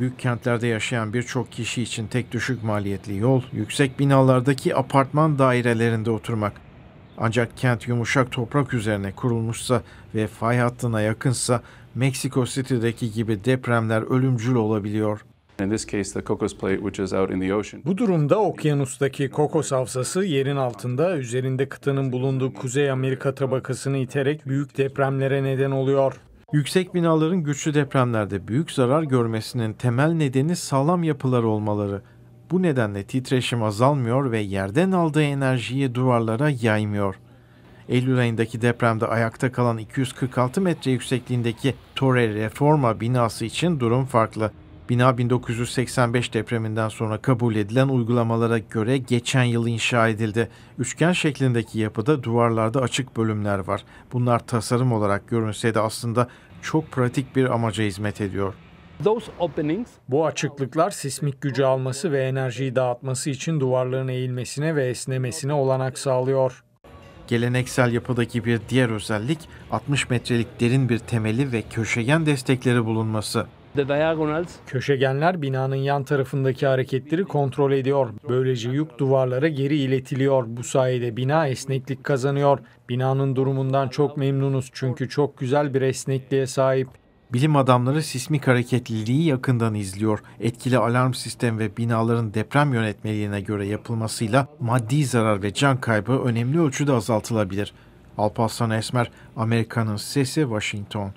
büyük kentlerde yaşayan birçok kişi için tek düşük maliyetli yol, yüksek binalardaki apartman dairelerinde oturmak. Ancak kent yumuşak toprak üzerine kurulmuşsa ve fay hattına yakınsa Meksiko City'deki gibi depremler ölümcül olabiliyor. Bu durumda okyanustaki kokos havzası yerin altında üzerinde kıtanın bulunduğu Kuzey Amerika tabakasını iterek büyük depremlere neden oluyor. Yüksek binaların güçlü depremlerde büyük zarar görmesinin temel nedeni sağlam yapılar olmaları. Bu nedenle titreşim azalmıyor ve yerden aldığı enerjiyi duvarlara yaymıyor. Eylül ayındaki depremde ayakta kalan 246 metre yüksekliğindeki Torre Reforma binası için durum farklı. Bina 1985 depreminden sonra kabul edilen uygulamalara göre geçen yıl inşa edildi. Üçgen şeklindeki yapıda duvarlarda açık bölümler var. Bunlar tasarım olarak görünse de aslında çok pratik bir amaca hizmet ediyor. Bu açıklıklar sismik gücü alması ve enerjiyi dağıtması için duvarların eğilmesine ve esnemesine olanak sağlıyor. Geleneksel yapıdaki bir diğer özellik 60 metrelik derin bir temeli ve köşegen destekleri bulunması. Köşegenler binanın yan tarafındaki hareketleri kontrol ediyor. Böylece yük duvarlara geri iletiliyor. Bu sayede bina esneklik kazanıyor. Binanın durumundan çok memnunuz çünkü çok güzel bir esnekliğe sahip. Bilim adamları sismik hareketliliği yakından izliyor. Etkili alarm sistem ve binaların deprem yönetmeliğine göre yapılmasıyla maddi zarar ve can kaybı önemli ölçüde azaltılabilir. Alparslan Esmer, Amerika'nın Sesi, Washington.